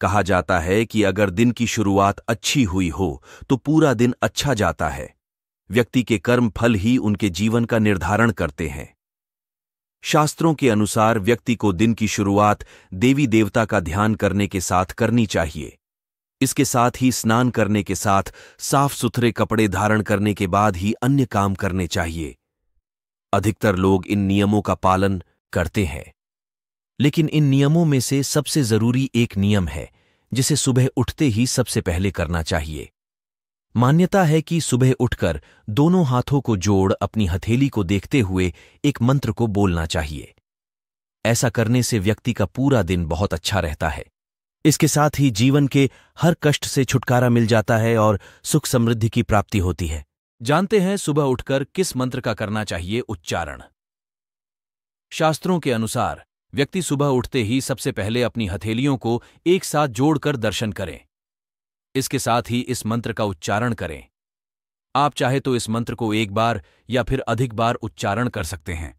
कहा जाता है कि अगर दिन की शुरुआत अच्छी हुई हो तो पूरा दिन अच्छा जाता है व्यक्ति के कर्म फल ही उनके जीवन का निर्धारण करते हैं शास्त्रों के अनुसार व्यक्ति को दिन की शुरुआत देवी देवता का ध्यान करने के साथ करनी चाहिए इसके साथ ही स्नान करने के साथ साफ सुथरे कपड़े धारण करने के बाद ही अन्य काम करने चाहिए अधिकतर लोग इन नियमों का पालन करते हैं लेकिन इन नियमों में से सबसे जरूरी एक नियम है जिसे सुबह उठते ही सबसे पहले करना चाहिए मान्यता है कि सुबह उठकर दोनों हाथों को जोड़ अपनी हथेली को देखते हुए एक मंत्र को बोलना चाहिए ऐसा करने से व्यक्ति का पूरा दिन बहुत अच्छा रहता है इसके साथ ही जीवन के हर कष्ट से छुटकारा मिल जाता है और सुख समृद्धि की प्राप्ति होती है जानते हैं सुबह उठकर किस मंत्र का करना चाहिए उच्चारण शास्त्रों के अनुसार व्यक्ति सुबह उठते ही सबसे पहले अपनी हथेलियों को एक साथ जोड़कर दर्शन करें इसके साथ ही इस मंत्र का उच्चारण करें आप चाहे तो इस मंत्र को एक बार या फिर अधिक बार उच्चारण कर सकते हैं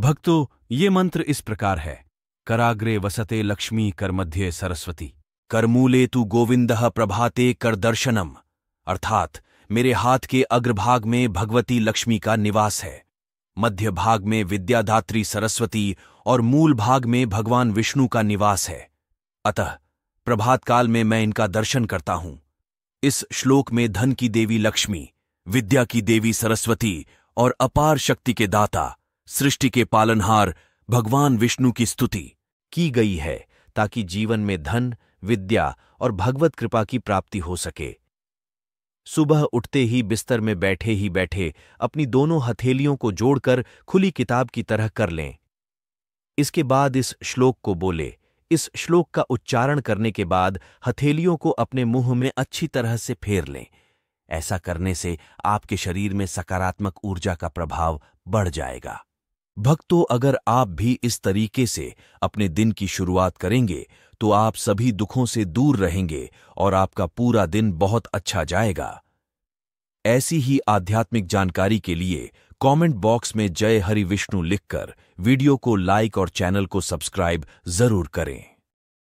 भक्तों ये मंत्र इस प्रकार है कराग्रे वसते लक्ष्मी करमध्य सरस्वती करमूले तु गोविंद प्रभाते कर दर्शनम अर्थात मेरे हाथ के अग्रभाग में भगवती लक्ष्मी का निवास है मध्य भाग में विद्यादात्री सरस्वती और मूल भाग में भगवान विष्णु का निवास है अतः प्रभात काल में मैं इनका दर्शन करता हूं इस श्लोक में धन की देवी लक्ष्मी विद्या की देवी सरस्वती और अपार शक्ति के दाता सृष्टि के पालनहार भगवान विष्णु की स्तुति की गई है ताकि जीवन में धन विद्या और भगवत कृपा की प्राप्ति हो सके सुबह उठते ही बिस्तर में बैठे ही बैठे अपनी दोनों हथेलियों को जोड़कर खुली किताब की तरह कर लें इसके बाद इस श्लोक को बोले इस श्लोक का उच्चारण करने के बाद हथेलियों को अपने मुंह में अच्छी तरह से फेर लें ऐसा करने से आपके शरीर में सकारात्मक ऊर्जा का प्रभाव बढ़ जाएगा भक्तों अगर आप भी इस तरीके से अपने दिन की शुरुआत करेंगे तो आप सभी दुखों से दूर रहेंगे और आपका पूरा दिन बहुत अच्छा जाएगा ऐसी ही आध्यात्मिक जानकारी के लिए कमेंट बॉक्स में जय हरि विष्णु लिखकर वीडियो को लाइक और चैनल को सब्सक्राइब जरूर करें